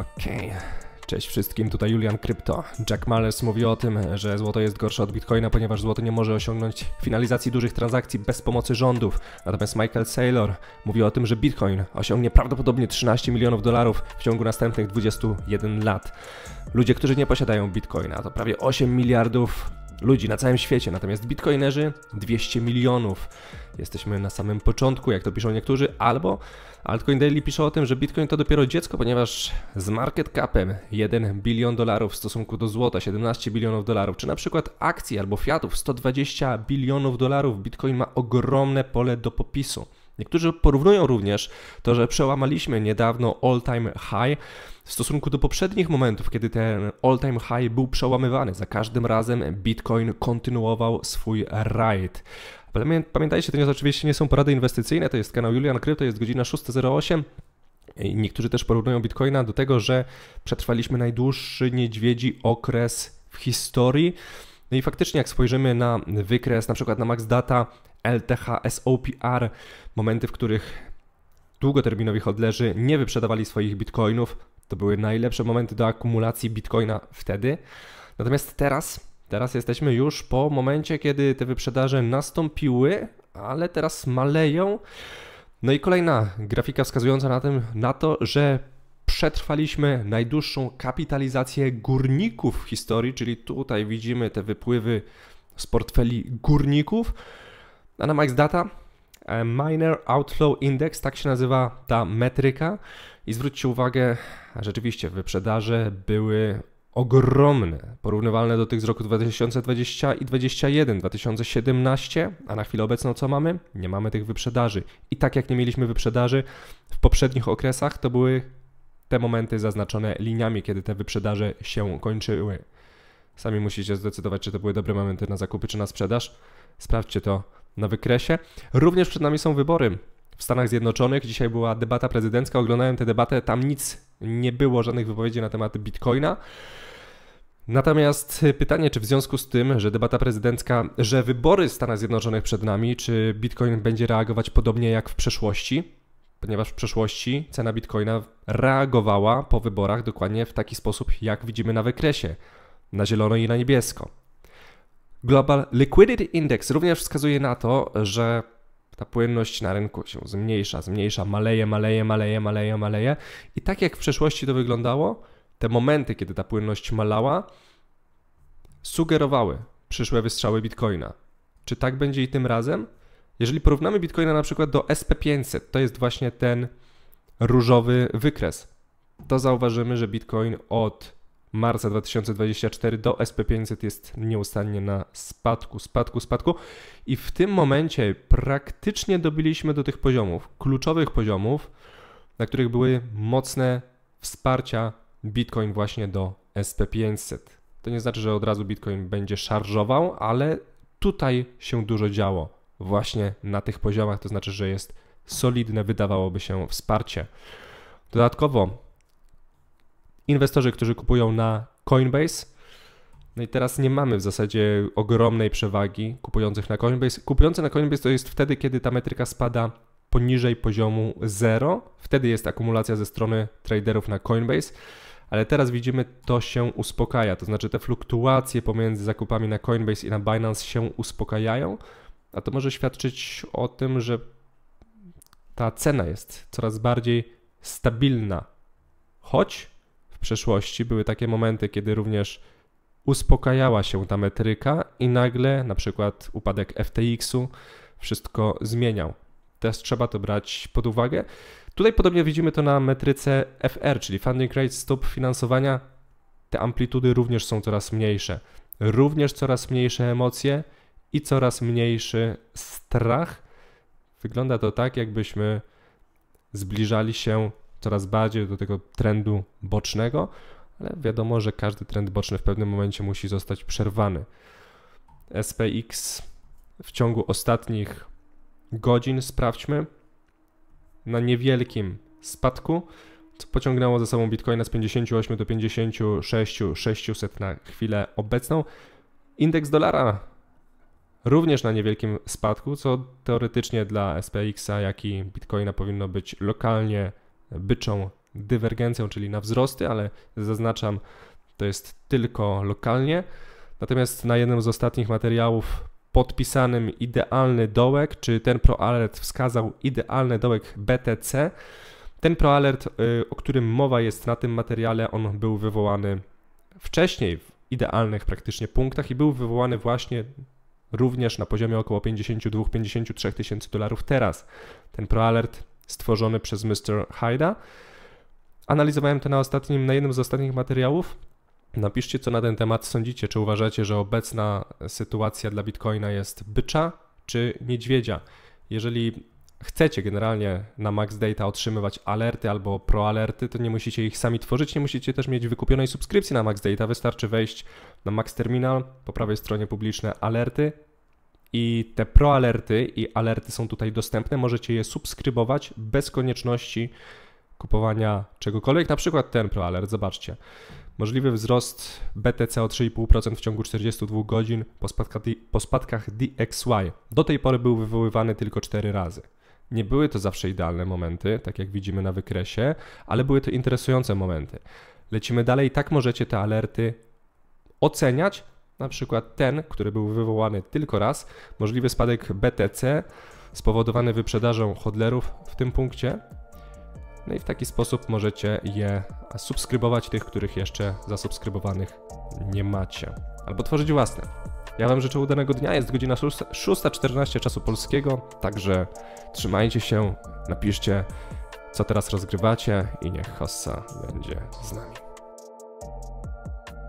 Okej. Okay. Cześć wszystkim, tutaj Julian Krypto. Jack Males mówi o tym, że złoto jest gorsze od bitcoina, ponieważ złoto nie może osiągnąć finalizacji dużych transakcji bez pomocy rządów. Natomiast Michael Saylor mówi o tym, że bitcoin osiągnie prawdopodobnie 13 milionów dolarów w ciągu następnych 21 lat. Ludzie, którzy nie posiadają bitcoina, to prawie 8 miliardów ludzi na całym świecie, natomiast bitcoinerzy 200 milionów. Jesteśmy na samym początku, jak to piszą niektórzy, albo Altcoin Daily pisze o tym, że bitcoin to dopiero dziecko, ponieważ z market capem 1 bilion dolarów w stosunku do złota 17 bilionów dolarów, czy na przykład akcji albo fiatów 120 bilionów dolarów, bitcoin ma ogromne pole do popisu. Niektórzy porównują również to, że przełamaliśmy niedawno all-time high w stosunku do poprzednich momentów, kiedy ten all-time high był przełamywany. Za każdym razem Bitcoin kontynuował swój ride. Pamiętajcie, to nie, oczywiście nie są porady inwestycyjne, to jest kanał Julian Krypto, jest godzina 6.08. Niektórzy też porównują Bitcoina do tego, że przetrwaliśmy najdłuższy niedźwiedzi okres w historii. No i faktycznie, jak spojrzymy na wykres, na przykład na Max Data LTH, SOPR, momenty, w których długoterminowi hodlerzy nie wyprzedawali swoich bitcoinów. To były najlepsze momenty do akumulacji bitcoina wtedy. Natomiast teraz, teraz jesteśmy już po momencie, kiedy te wyprzedaże nastąpiły, ale teraz maleją. No i kolejna grafika wskazująca na, tym, na to, że przetrwaliśmy najdłuższą kapitalizację górników w historii, czyli tutaj widzimy te wypływy z portfeli górników. Na na MaxData e, Miner Outflow Index, tak się nazywa ta metryka. I zwróćcie uwagę, rzeczywiście wyprzedaże były ogromne, porównywalne do tych z roku 2020 i 2021, 2017, a na chwilę obecną co mamy? Nie mamy tych wyprzedaży. I tak jak nie mieliśmy wyprzedaży w poprzednich okresach, to były te momenty zaznaczone liniami, kiedy te wyprzedaże się kończyły. Sami musicie zdecydować, czy to były dobre momenty na zakupy, czy na sprzedaż. Sprawdźcie to na wykresie. Również przed nami są wybory w Stanach Zjednoczonych. Dzisiaj była debata prezydencka, oglądałem tę debatę, tam nic nie było, żadnych wypowiedzi na temat bitcoina. Natomiast pytanie, czy w związku z tym, że debata prezydencka, że wybory w Stanach Zjednoczonych przed nami, czy bitcoin będzie reagować podobnie jak w przeszłości? Ponieważ w przeszłości cena bitcoina reagowała po wyborach dokładnie w taki sposób, jak widzimy na wykresie, na zielono i na niebiesko. Global Liquidity Index również wskazuje na to, że ta płynność na rynku się zmniejsza, zmniejsza, maleje, maleje, maleje, maleje, maleje. I tak jak w przeszłości to wyglądało, te momenty, kiedy ta płynność malała, sugerowały przyszłe wystrzały Bitcoina. Czy tak będzie i tym razem? Jeżeli porównamy Bitcoina na przykład do SP500, to jest właśnie ten różowy wykres, to zauważymy, że Bitcoin od marca 2024 do SP500 jest nieustannie na spadku, spadku, spadku. I w tym momencie praktycznie dobiliśmy do tych poziomów, kluczowych poziomów, na których były mocne wsparcia Bitcoin właśnie do SP500. To nie znaczy, że od razu Bitcoin będzie szarżował, ale tutaj się dużo działo. Właśnie na tych poziomach, to znaczy, że jest solidne, wydawałoby się, wsparcie. Dodatkowo inwestorzy, którzy kupują na Coinbase. No i teraz nie mamy w zasadzie ogromnej przewagi kupujących na Coinbase. Kupujący na Coinbase to jest wtedy, kiedy ta metryka spada poniżej poziomu 0. Wtedy jest akumulacja ze strony traderów na Coinbase. Ale teraz widzimy, to się uspokaja. To znaczy te fluktuacje pomiędzy zakupami na Coinbase i na Binance się uspokajają. A to może świadczyć o tym, że ta cena jest coraz bardziej stabilna. Choć przeszłości były takie momenty, kiedy również uspokajała się ta metryka i nagle na przykład upadek FTX-u wszystko zmieniał. Też trzeba to brać pod uwagę. Tutaj podobnie widzimy to na metryce FR, czyli Funding Rate Stop Finansowania. Te amplitudy również są coraz mniejsze. Również coraz mniejsze emocje i coraz mniejszy strach. Wygląda to tak, jakbyśmy zbliżali się coraz bardziej do tego trendu bocznego, ale wiadomo, że każdy trend boczny w pewnym momencie musi zostać przerwany. SPX w ciągu ostatnich godzin, sprawdźmy, na niewielkim spadku, co pociągnęło za sobą Bitcoina z 58 do 56 600 na chwilę obecną. Indeks dolara również na niewielkim spadku, co teoretycznie dla SPX-a, jak i Bitcoina powinno być lokalnie byczą dywergencją, czyli na wzrosty, ale zaznaczam, to jest tylko lokalnie. Natomiast na jednym z ostatnich materiałów podpisanym idealny dołek, czy ten ProAlert wskazał idealny dołek BTC. Ten ProAlert, y, o którym mowa jest na tym materiale, on był wywołany wcześniej w idealnych praktycznie punktach i był wywołany właśnie również na poziomie około 52-53 tysięcy dolarów teraz. Ten ProAlert stworzony przez Mr. Hyda. Analizowałem to na ostatnim, na jednym z ostatnich materiałów. Napiszcie, co na ten temat sądzicie. Czy uważacie, że obecna sytuacja dla Bitcoina jest bycza czy niedźwiedzia? Jeżeli chcecie generalnie na Max Data otrzymywać alerty albo proalerty, to nie musicie ich sami tworzyć, nie musicie też mieć wykupionej subskrypcji na Max Data. Wystarczy wejść na Max Terminal, po prawej stronie publiczne alerty, i te proalerty i alerty są tutaj dostępne. Możecie je subskrybować bez konieczności kupowania czegokolwiek. Na przykład ten proalert, zobaczcie. Możliwy wzrost BTC o 3,5% w ciągu 42 godzin po spadkach, po spadkach DXY. Do tej pory był wywoływany tylko 4 razy. Nie były to zawsze idealne momenty, tak jak widzimy na wykresie, ale były to interesujące momenty. Lecimy dalej, tak możecie te alerty oceniać, na przykład ten, który był wywołany tylko raz, możliwy spadek BTC spowodowany wyprzedażą hodlerów w tym punkcie. No i w taki sposób możecie je subskrybować, tych, których jeszcze zasubskrybowanych nie macie, albo tworzyć własne. Ja Wam życzę udanego dnia, jest godzina 6.14 czasu polskiego, także trzymajcie się, napiszcie co teraz rozgrywacie i niech Hossa będzie z nami.